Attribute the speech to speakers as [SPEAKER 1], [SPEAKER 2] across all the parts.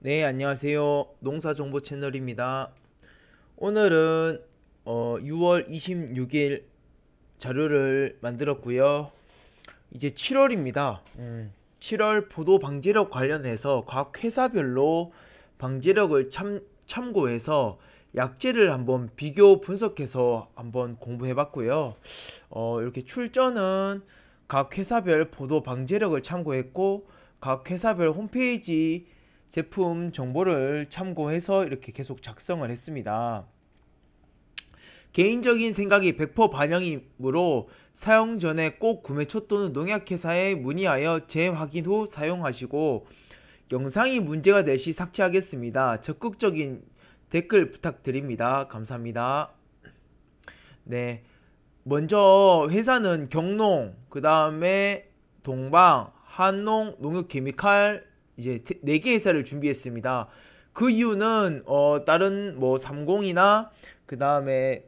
[SPEAKER 1] 네, 안녕하세요. 농사정보 채널입니다. 오늘은 어, 6월 26일 자료를 만들었고요. 이제 7월입니다. 음, 7월 보도 방지력 관련해서 각 회사별로 방지력을 참, 참고해서 약재를 한번 비교 분석해서 한번 공부해 봤고요. 어, 이렇게 출전은 각 회사별 보도 방지력을 참고했고 각 회사별 홈페이지 제품 정보를 참고해서 이렇게 계속 작성을 했습니다. 개인적인 생각이 100% 반영이므로 사용 전에 꼭 구매처 또는 농약회사에 문의하여 재확인 후 사용하시고 영상이 문제가 될 시 삭제하겠습니다. 적극적인 댓글 부탁드립니다. 감사합니다. 네. 먼저 회사는 경농, 그 다음에 동방, 한농, 농협케미칼, 이제 네개의 회사를 준비했습니다. 그 이유는 어, 다른 뭐 삼공이나 그 다음에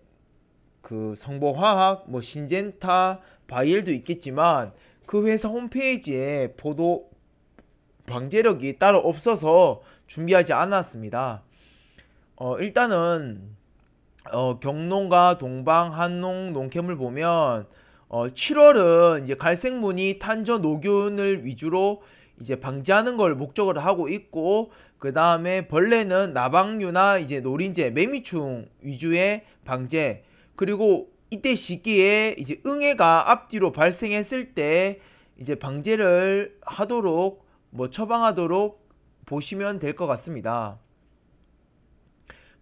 [SPEAKER 1] 그 성보화학, 뭐 신젠타, 바이엘도 있겠지만 그 회사 홈페이지에 보도 방제력이 따로 없어서 준비하지 않았습니다. 어, 일단은 어, 경농과 동방, 한농, 농캠을 보면 어, 7월은 이제 갈색무늬 탄저 노균을 위주로 이제 방지하는 걸 목적으로 하고 있고 그 다음에 벌레는 나방류나 이제 노린재, 매미충 위주의 방제 그리고 이때 시기에 이제 응애가 앞뒤로 발생했을 때 이제 방제를 하도록 뭐 처방하도록 보시면 될 것 같습니다.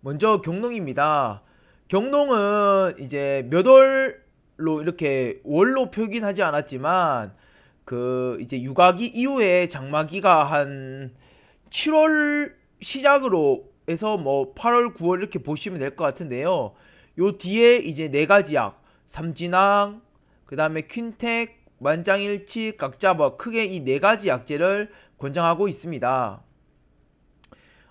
[SPEAKER 1] 먼저 경농입니다. 경농은 이제 몇 월로 이렇게 월로 표기하지 않았지만 그 이제 육아기 이후에 장마기가 한 7월 시작으로 해서 뭐 8월, 9월 이렇게 보시면 될 것 같은데요. 요 뒤에 이제 네 가지 약, 삼진왕, 그 다음에 퀸텍, 만장일치, 각자버 크게 이 네 가지 약재를 권장하고 있습니다.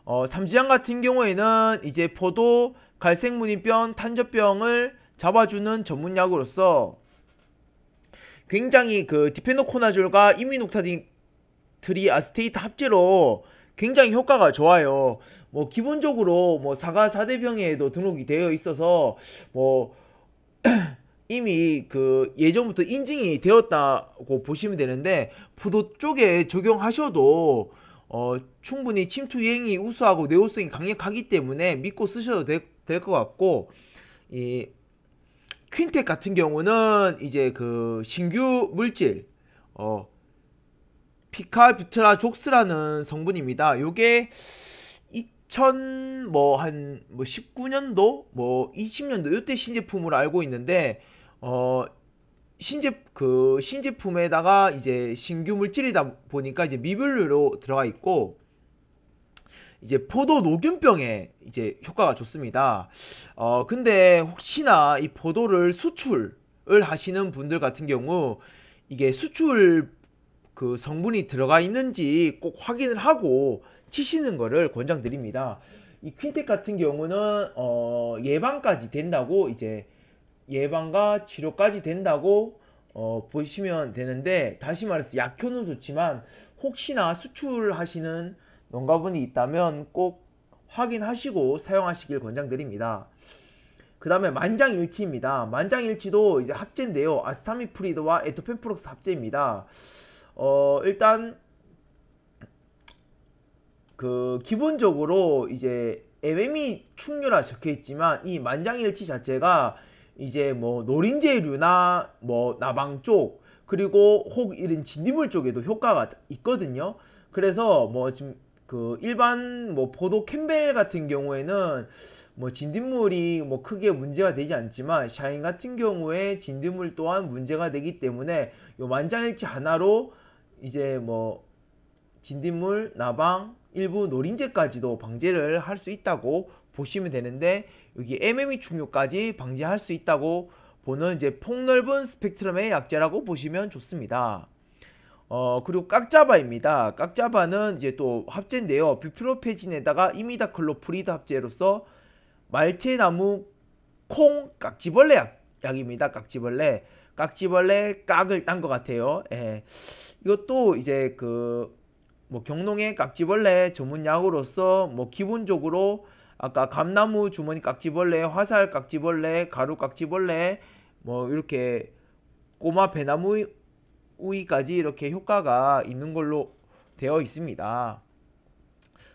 [SPEAKER 1] 어, 삼진왕 같은 경우에는 이제 포도, 갈색무늬병, 탄저병을 잡아주는 전문약으로서 굉장히 그 디페노코나졸과 이민녹타디트리 아스테이트 합제로 굉장히 효과가 좋아요. 뭐 기본적으로 뭐 사과 사대병에도 등록이 되어 있어서 뭐 이미 그 예전부터 인증이 되었다고 보시면 되는데 포도 쪽에 적용하셔도 어 충분히 침투 유행이 우수하고 내호성이 강력하기 때문에 믿고 쓰셔도 될 것 같고 이 퀸텍 같은 경우는 이제 그 신규 물질 어 피카뷰트라족스라는 성분입니다. 요게 2000 뭐 한뭐 뭐 19년도 뭐 20년도 뭐 요때 신제품으로 알고 있는데 어 신제 그 신제품에다가 이제 신규 물질이다 보니까 이제 미분류로 들어가 있고 이제 포도 녹균병에 이제 효과가 좋습니다. 어, 근데 혹시나 이 포도를 수출을 하시는 분들 같은 경우 이게 수출 그 성분이 들어가 있는지 꼭 확인을 하고 치시는 거를 권장드립니다. 이 퀸텍 같은 경우는 어, 예방까지 된다고 이제 예방과 치료까지 된다고 어, 보시면 되는데 다시 말해서 약효는 좋지만 혹시나 수출하시는 농가분이 있다면 꼭 확인하시고 사용하시길 권장드립니다. 그 다음에 만장일치입니다. 만장일치도 이제 합제인데요. 아스타미프리드와 에토펜프록스 합제입니다. 어, 일단 그 기본적으로 이제 MM이 충류라 적혀 있지만 이 만장일치 자체가 이제 뭐 노린재류나 뭐 나방 쪽 그리고 혹 이런 진딧물 쪽에도 효과가 있거든요. 그래서 뭐 지금 그 일반 뭐 포도 캠벨 같은 경우에는 뭐 진딧물이 뭐 크게 문제가 되지 않지만 샤인 같은 경우에 진딧물 또한 문제가 되기 때문에 요 만장일치 하나로 이제 뭐 진딧물, 나방, 일부 노린재까지도 방제를 할 수 있다고 보시면 되는데 여기 MME 충류까지 방제할수 있다고 보는 이제 폭넓은 스펙트럼의 약재라고 보시면 좋습니다. 어 그리고 깍자바입니다. 깍자바는 이제 또 합제인데요. 뷰프로페진에다가 이미다 클로프리드 합제로서 말체나무 콩 깍지벌레 약, 약입니다. 깍지벌레 깍지벌레 깍을 딴 것 같아요. 예. 이것도 이제 그 뭐 경농의 깍지벌레 전문 약으로서 뭐 기본적으로 아까 감나무 주머니 깍지벌레, 화살 깍지벌레, 가루 깍지벌레 뭐 이렇게 꼬마 배나무 우위까지 이렇게 효과가 있는 걸로 되어 있습니다.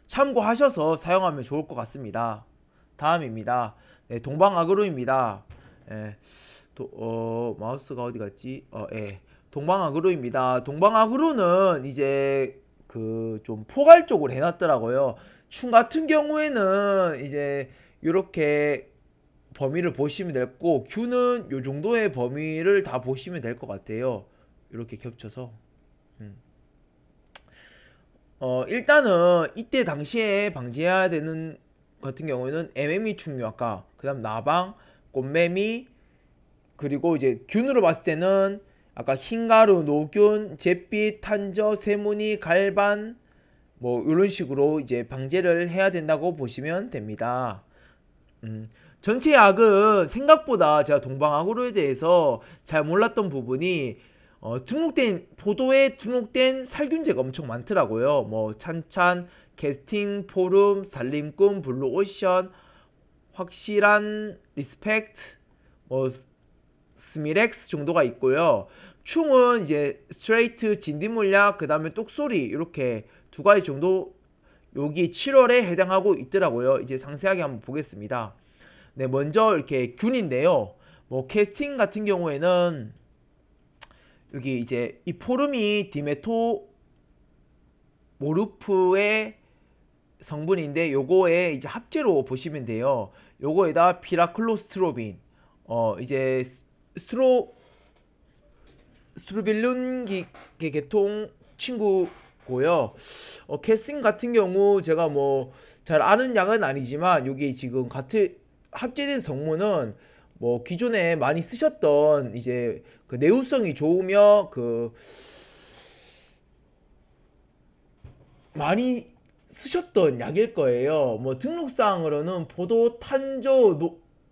[SPEAKER 1] 참고하셔서 사용하면 좋을 것 같습니다. 다음입니다. 네, 동방아그로입니다. 예, 도, 어, 마우스가 어디 갔지? 어, 예. 동방아그로입니다. 동방아그로는 이제 그 좀 포괄 적으로 해놨더라고요. 춤 같은 경우에는 이제 이렇게 범위를 보시면 됐고 큐는 이 정도의 범위를 다 보시면 될 것 같아요. 이렇게 겹쳐서 음. 어 일단은 이때 당시에 방지해야 되는 같은 경우에는 MM이 e 충류 아까 그 다음 나방 꽃매미 그리고 이제 균으로 봤을 때는 아까 흰가루, 노균, 잿빛, 탄저, 세무늬, 갈반 뭐 이런 식으로 이제 방제를 해야 된다고 보시면 됩니다. 음, 전체 약은 생각보다 제가 동방학으로에 대해서 잘 몰랐던 부분이 어, 등록된 보도에 등록된 살균제가 엄청 많더라고요. 뭐 찬찬, 캐스팅 포름 살림꿈, 블루 오션, 확실한 리스펙트, 뭐 스미렉스 정도가 있고요. 충은 이제 스트레이트 진딧물약 그다음에 똑소리 이렇게 두 가지 정도 여기 7월에 해당하고 있더라고요. 이제 상세하게 한번 보겠습니다. 네, 먼저 이렇게 균인데요. 뭐 캐스팅 같은 경우에는 여기 이제 이 포름이 디메토 모르프의 성분인데 요거에 이제 합제로 보시면 돼요. 요거에다 피라클로스트로빈 어 이제 스트로 스트로빌룬기 계통 친구고요. 어캐스 같은 경우 제가 뭐 잘 아는 약은 아니지만 여기 지금 같은 합제된 성분은 뭐 기존에 많이 쓰셨던 이제 그 내구성이 좋으며 그 많이 쓰셨던 약일 거예요. 뭐 등록사항으로는 포도, 탄저,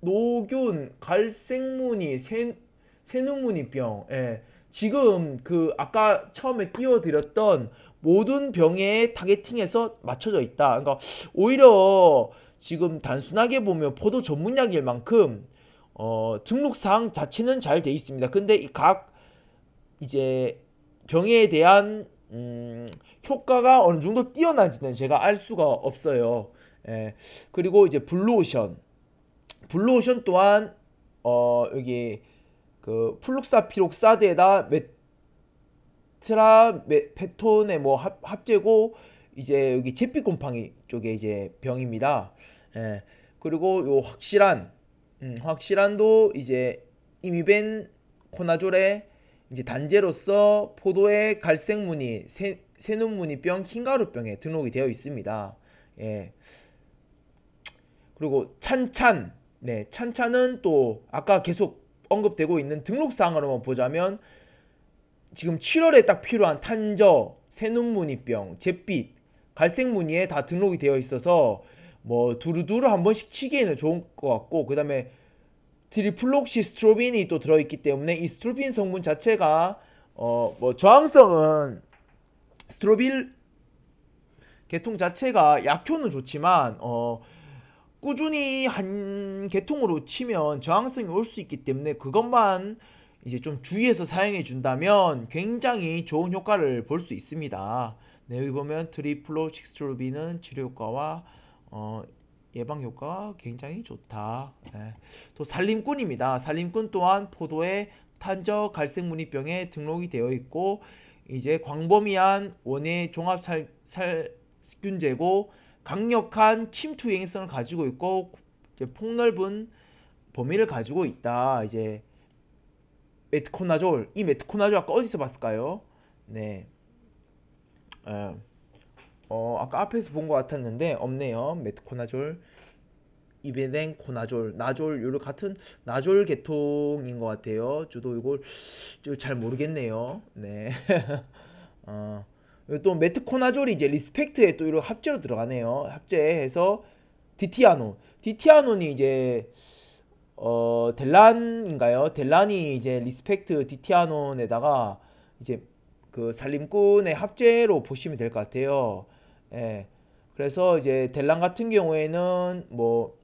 [SPEAKER 1] 노, 균 갈색무늬, 새, 새무늬병 예. 지금 그 아까 처음에 띄워드렸던 모든 병의 타겟팅에서 맞춰져 있다. 그러니까 오히려 지금 단순하게 보면 포도 전문약일 만큼 어, 등록사항 자체는 잘돼 있습니다. 근데 이각 이제 병에 대한 음, 효과가 어느 정도 뛰어난지는 제가 알 수가 없어요. 예. 그리고 이제 블루오션. 블루오션 또한 어, 여기 그 플룩사피록사드에다 메트라 메, 페톤의 뭐 합, 합제고 이제 여기 제피곰팡이 쪽에 이제 병입니다. 예. 그리고 요 확실한 음, 확실한도 이제 이미 벤 코나졸의 이제 단제로서 포도의 갈색 무늬, 새, 새눈 무늬병, 흰가루병에 등록이 되어 있습니다. 예. 그리고 찬찬, 네, 찬찬은 또 아까 계속 언급되고 있는 등록사항으로만 보자면 지금 7월에 딱 필요한 탄저, 새눈무늬병, 잿빛, 갈색무늬에 다 등록이 되어 있어서 뭐 두루두루 한 번씩 치기에는 좋은 것 같고 그 다음에 트리플록시 스트로빈이 또 들어있기 때문에 이 스트로빈 성분 자체가 어 뭐 저항성은 스트로빌 계통 자체가 약효는 좋지만 어 꾸준히 한 계통으로 치면 저항성이 올 수 있기 때문에 그것만 이제 좀 주의해서 사용해 준다면 굉장히 좋은 효과를 볼 수 있습니다. 네, 여기 보면 트리플로식스트로빈은 치료 효과와 어, 예방 효과가 굉장히 좋다. 네. 또 살림꾼입니다. 살림꾼 또한 포도에 탄저 갈색 무늬병에 등록이 되어 있고 이제 광범위한 원예 종합 살, 균제고 강력한 침투 행성을 가지고 있고 폭넓은 범위를 가지고 있다. 이제 메트코나졸 이 메트코나졸 아까 어디서 봤을까요? 네. 음. 어, 아까 앞에서 본 것 같았는데 없네요. 메트코나졸, 이베덴, 코나졸, 나졸 요런 같은 나졸 계통인 것 같아요. 저도 이걸 잘 모르겠네요. 네. 어, 또 메트코나졸이 이제 리스펙트에 또 이런 합제로 들어가네요. 합제해서 디티아논, 디티아논이 이제 어, 델란인가요? 델란이 이제 리스펙트 디티아논에다가 이제 그 살림꾼의 합제로 보시면 될 것 같아요. 예. 그래서 이제 델랑 같은 경우에는 뭐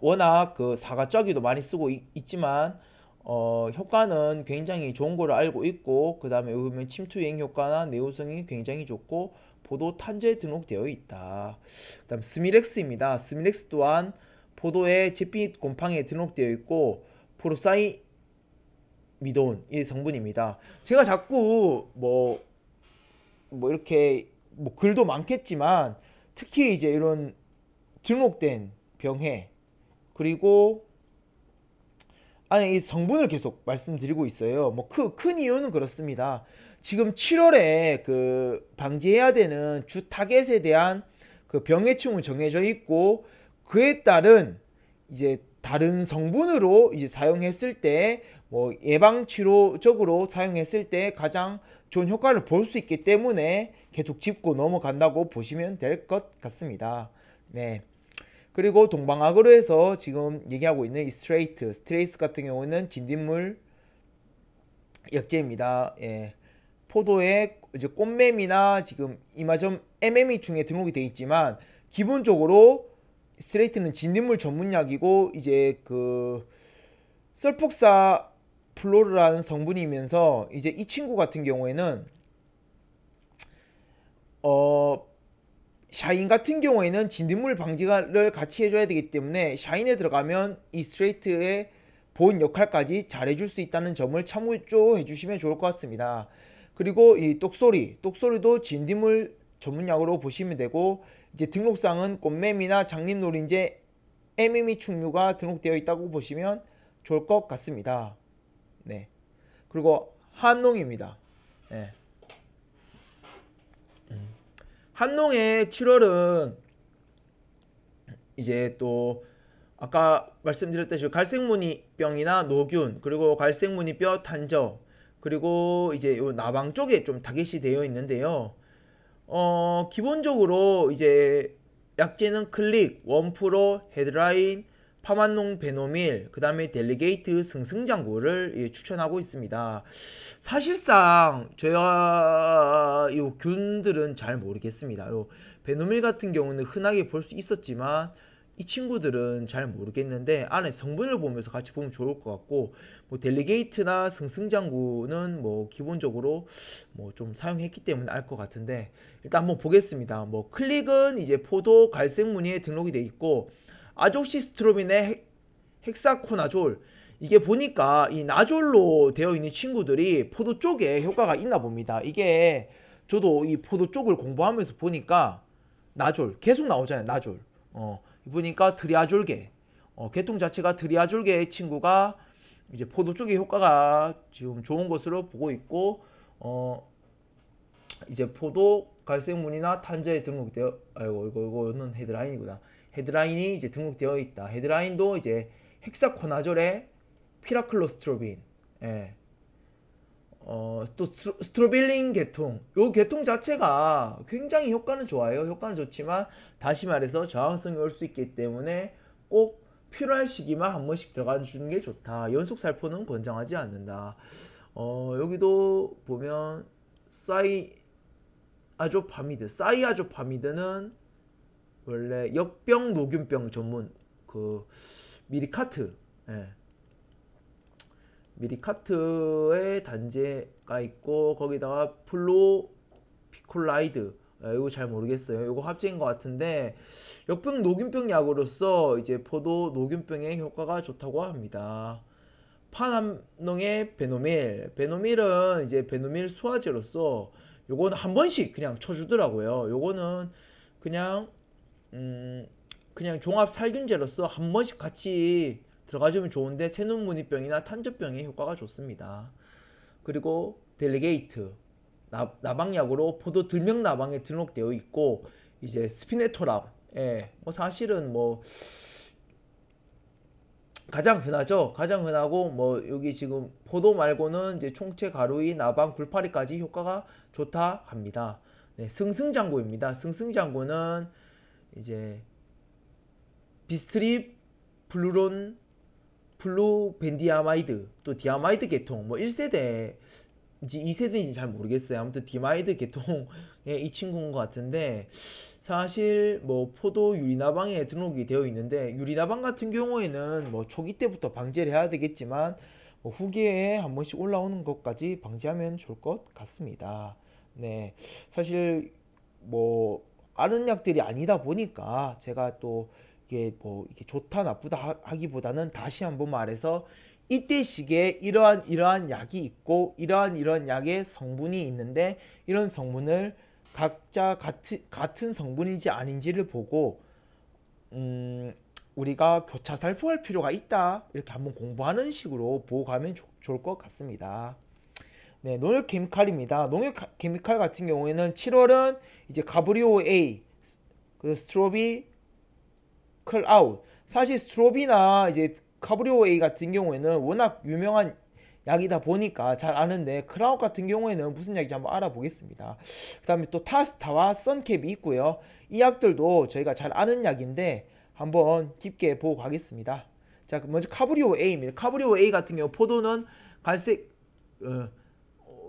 [SPEAKER 1] 워낙 그사과짜기도 많이 쓰고 있, 지만 어, 효과는 굉장히 좋은 걸를 알고 있고 그 다음에 여기 보면 침투 여행 효과나 내우성이 굉장히 좋고 포도 탄저에 등록되어 있다. 그 다음 스미렉스입니다. 스미렉스 또한 포도의 잿빛 곰팡이에 등록되어 있고 프로사이 미돈 이 성분입니다. 제가 자꾸 뭐뭐 뭐 이렇게 뭐 글도 많겠지만 특히 이제 이런 등록된 병해 그리고 아니 이 성분을 계속 말씀드리고 있어요. 뭐큰 큰 이유는 그렇습니다. 지금 7월에 그 방지해야 되는 주 타겟에 대한 그병해충을 정해져 있고 그에 따른 이제 다른 성분으로 이제 사용했을 때 뭐 예방 치료적으로 사용했을 때 가장 좋은 효과를 볼 수 있기 때문에 계속 짚고 넘어간다고 보시면 될 것 같습니다. 네. 그리고 동방악으로 해서 지금 얘기하고 있는 이 스트레이트, 스트레이스 같은 경우는 진딧물 약재입니다. 예. 포도의 이제 꽃맴이나 지금 이마점 MM이 중에 등록이 돼 있지만 기본적으로 스트레이트는 진딧물 전문약이고 이제 그 썰폭사 플로르라는 성분이면서 이제 이 친구 같은 경우에는 어 샤인 같은 경우에는 진딧물 방지를 같이 해줘야 되기 때문에 샤인에 들어가면 이 스트레이트의 본 역할까지 잘해줄 수 있다는 점을 참고해 주시면 좋을 것 같습니다. 그리고 이 똑소리, 똑소리도 진딧물 전문약으로 보시면 되고 이제 등록상은 꽃매미나 장님노린제 MME 충류가 등록되어 있다고 보시면 좋을 것 같습니다. 네. 그리고 한농입니다. 네. 한농의 7월은 이제 또 아까 말씀드렸듯이 갈색무늬병이나 노균 그리고 갈색무늬뼈 탄저 그리고 이제 요 나방 쪽에 좀 타겟이 되어 있는데요. 어 기본적으로 이제 약제는 클릭, 원프로, 헤드라인, 파만농 베노밀, 그 다음에 델리게이트 승승장구를 예, 추천하고 있습니다. 사실상 제가 이 균들은 잘 모르겠습니다. 요 베노밀 같은 경우는 흔하게 볼 수 있었지만 이 친구들은 잘 모르겠는데 안에 성분을 보면서 같이 보면 좋을 것 같고 뭐 델리게이트나 승승장구는 뭐 기본적으로 뭐 좀 사용했기 때문에 알 것 같은데 일단 한번 보겠습니다. 뭐 클릭은 이제 포도 갈색 무늬에 등록이 돼 있고 아족시스트로민의 헥사코나졸 이게 보니까 이 나졸로 되어 있는 친구들이 포도 쪽에 효과가 있나 봅니다. 이게 저도 이 포도 쪽을 공부하면서 보니까 나졸 계속 나오잖아요. 나졸 어, 보니까 드리아졸계 어, 개통 자체가 드리아졸계 친구가 이제 포도 쪽에 효과가 지금 좋은 것으로 보고 있고 어, 이제 포도 갈색문이나 탄저에 등록되어 아이고 이거 이거는 헤드라인이구나 헤드라인이 이제 등록되어 있다. 헤드라인도 이제 헥사코나졸의 피라클로스트로빈, 예. 어, 또 스트로, 스트로빌린 계통, 요 계통 자체가 굉장히 효과는 좋아요. 효과는 좋지만 다시 말해서 저항성이 올 수 있기 때문에 꼭 필요할 시기만 한 번씩 들어가 주는 게 좋다. 연속 살포는 권장하지 않는다. 어, 여기도 보면 사이 아조파미드, 사이 아조파미드는 원래 역병 노균병 전문 그 미리카트 예. 미리카트의 단지가 있고 거기다가 플로피콜라이드 예, 이거 잘 모르겠어요. 이거 합체인 것 같은데 역병 노균병 약으로서 이제 포도 노균병에 효과가 좋다고 합니다. 파남농의 베노밀 베노밀은 이제 베노밀 소화제로서 요거는 한 번씩 그냥 쳐주더라고요. 요거는 그냥 음 그냥 종합 살균제로서 한 번씩 같이 들어가주면 좋은데 새눈무늬병이나 탄저병에 효과가 좋습니다. 그리고 델리게이트 나, 방약으로 포도 들명 나방에 등록되어 있고 이제 스피네토람 예, 뭐 사실은 뭐 가장 흔하죠. 가장 흔하고 뭐 여기 지금 포도 말고는 이제 총체 가루이 나방 굴파리까지 효과가 좋다 합니다. 네, 승승장구입니다. 승승장구는 이제 비스트립, 블루론, 블루벤디아마이드, 또 디아마이드 계통 뭐 1세대 이제 2세대인지 잘 모르겠어요. 아무튼 디마이드 계통의 이 친구인 것 같은데 사실 뭐 포도 유리나방에 등록이 되어 있는데 유리나방 같은 경우에는 뭐 초기 때부터 방제를 해야 되겠지만 뭐 후기에 한 번씩 올라오는 것까지 방지하면 좋을 것 같습니다. 네, 사실 뭐 아는 약들이 아니다 보니까 제가 또 이게 뭐 이게 좋다 나쁘다 하기보다는 다시 한번 말해서 이때 시기에 이러한 이러한 약이 있고 이러한 이러한 약의 성분이 있는데 이런 성분을 각자 같은 같은 성분인지 아닌지를 보고 음 우리가 교차 살포할 필요가 있다 이렇게 한번 공부하는 식으로 보고 가면 좋을 것 같습니다. 네, 농협 케미칼입니다. 농협 케미칼 같은 경우에는 7월은 이제 가브리오 A, 그 스트로비, 클아웃. 사실 스트로비나 이제 가브리오 A 같은 경우에는 워낙 유명한 약이다 보니까 잘 아는데 크라운 같은 경우에는 무슨 약인지 한번 알아보겠습니다. 그 다음에 또 타스타와 선캡이 있고요. 이 약들도 저희가 잘 아는 약인데 한번 깊게 보고 가겠습니다. 자 먼저 카브리오 A입니다. 카브리오 A 같은 경우 포도는 갈색 어,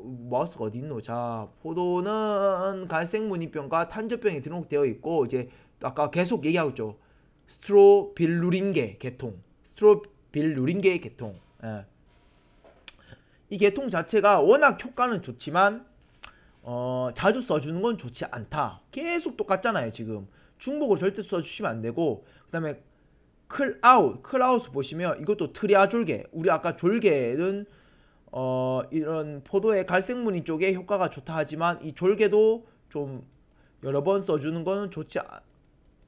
[SPEAKER 1] 마우스가 어디 있노? 자, 포도는 갈색 무늬병과 탄저병이 등록되어 있고 이제 아까 계속 얘기하고 있죠. 스트로빌루린계 계통. 스트로빌루린계 계통. 예. 이 계통 자체가 워낙 효과는 좋지만 어, 자주 써주는 건 좋지 않다. 계속 똑같잖아요, 지금. 중복을 절대 써주시면 안 되고 그 다음에 클아웃, 클아웃 보시면 이것도 트리아졸계. 우리 아까 졸계는 어, 이런 포도의 갈색 무늬 쪽에 효과가 좋다 하지만 이 졸개도 좀 여러 번 써주는 거는 좋지 아,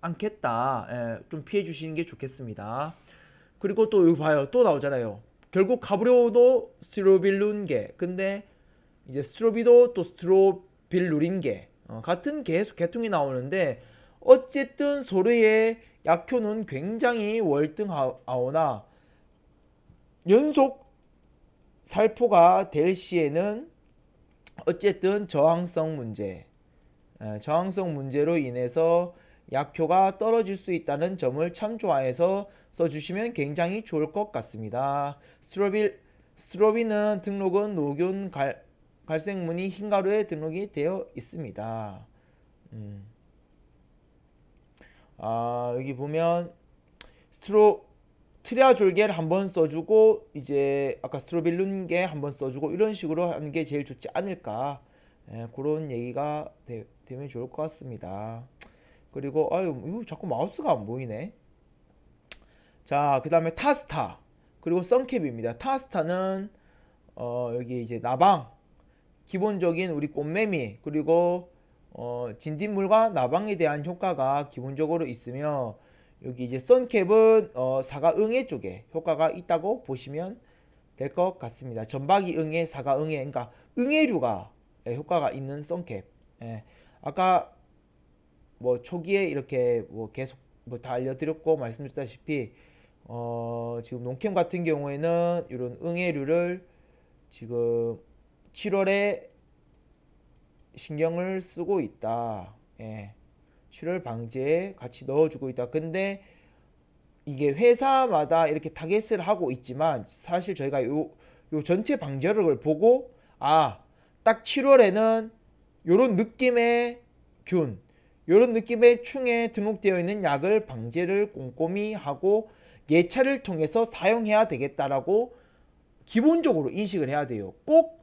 [SPEAKER 1] 않겠다. 예, 좀 피해 주시는 게 좋겠습니다. 그리고 또 여기 봐요. 또 나오잖아요. 결국 가브레오도 스트로빌룬계. 근데 이제 스트로비도 또 스트로빌루린계. 어, 같은 계속 개통이 나오는데 어쨌든 소르의 약효는 굉장히 월등하오나 연속 살포가 될 시에는 어쨌든 저항성 문제, 아, 저항성 문제로 인해서 약효가 떨어질 수 있다는 점을 참조하여서 써주시면 굉장히 좋을 것 같습니다. 스트로빌, 스트로비는 등록은 노균 갈, 갈색무늬 흰가루에 등록이 되어 있습니다. 음. 아, 여기 보면 스트로 트리아졸겔 한번 써주고 이제 아까 스트로빌룬게 한번 써주고 이런 식으로 하는 게 제일 좋지 않을까 예, 그런 얘기가 되, 면 좋을 것 같습니다 그리고 아유 이거 자꾸 마우스가 안 보이네 자 그 다음에 타스타 그리고 선캡입니다 타스타는 어, 여기 이제 나방 기본적인 우리 꽃매미 그리고 어, 진딧물과 나방에 대한 효과가 기본적으로 있으며 여기 이제 선캡은 어, 사과응해 쪽에 효과가 있다고 보시면 될 것 같습니다. 전박이 응애, 사과응애, 그러니까 응애류가 효과가 있는 선캡. 예. 아까 뭐 초기에 이렇게 뭐 계속 뭐 다 알려드렸고 말씀드렸다시피 어, 지금 농캠 같은 경우에는 이런 응애류를 지금 7월에 신경을 쓰고 있다. 예. 출혈 방지에 같이 넣어주고 있다. 근데 이게 회사마다 이렇게 타겟을 하고 있지만 사실 저희가 요, 요 전체 방제력을 보고 아, 딱 7월에는 요런 느낌의 균, 요런 느낌의 충에 등록되어 있는 약을 방제를 꼼꼼히 하고 예찰을 통해서 사용해야 되겠다라고 기본적으로 인식을 해야 돼요. 꼭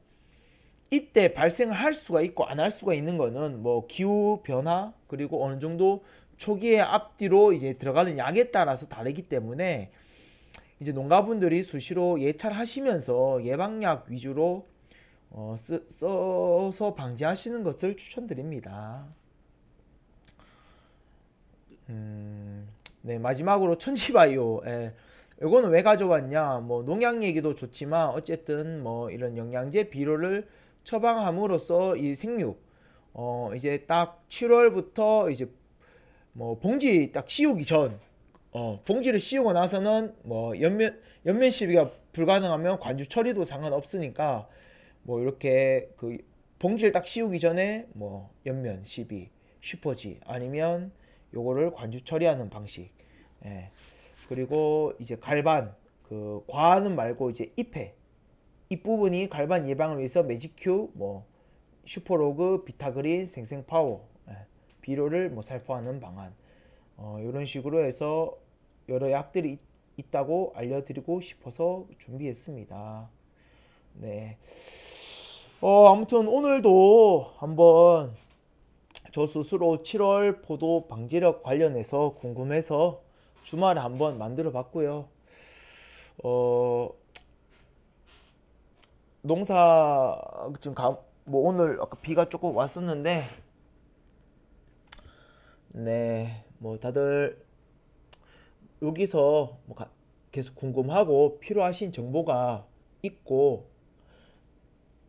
[SPEAKER 1] 이때 발생할 수가 있고 안 할 수가 있는 거는 뭐 기후 변화 그리고 어느 정도 초기에 앞뒤로 이제 들어가는 약에 따라서 다르기 때문에 이제 농가분들이 수시로 예찰하시면서 예방약 위주로 어, 쓰, 써서 방지하시는 것을 추천드립니다. 음, 네 마지막으로 천지바이오. 예. 이거는 왜 가져왔냐? 뭐 농약 얘기도 좋지만 어쨌든 뭐 이런 영양제 비료를 처방함으로써 이 생육 어 이제 딱 7월부터 이제 뭐 봉지 딱 씌우기 전 어, 봉지를 씌우고 나서는 뭐 연면 연면 시비가 불가능하면 관주 처리도 상관없으니까 뭐 이렇게 그 봉지를 딱 씌우기 전에 뭐 연면 시비 슈퍼지 아니면 요거를 관주 처리하는 방식 예. 그리고 이제 갈반 그 과는 말고 이제 잎에 이부분이 갈반 예방을 위해서 매직큐, 뭐 슈퍼로그, 비타그린, 생생파워, 예, 비료를 뭐 살포하는 방안 어, 이런 식으로 해서 여러 약들이 있, 있다고 알려드리고 싶어서 준비했습니다. 네. 어, 아무튼 오늘도 한번 저 스스로 7월 포도 방지력 관련해서 궁금해서 주말에 한번 만들어 봤고요. 어, 농사 지금 가, 뭐 오늘 아까 비가 조금 왔었는데 네뭐 다들 여기서 뭐 가, 계속 궁금하고 필요하신 정보가 있고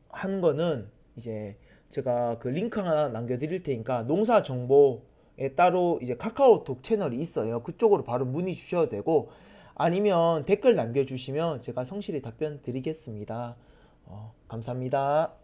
[SPEAKER 1] 한 거는 이제 제가 그 링크 하나 남겨드릴 테니까 농사 정보에 따로 이제 카카오톡 채널이 있어요. 그쪽으로 바로 문의 주셔도 되고 아니면 댓글 남겨주시면 제가 성실히 답변 드리겠습니다. 어, 감사합니다.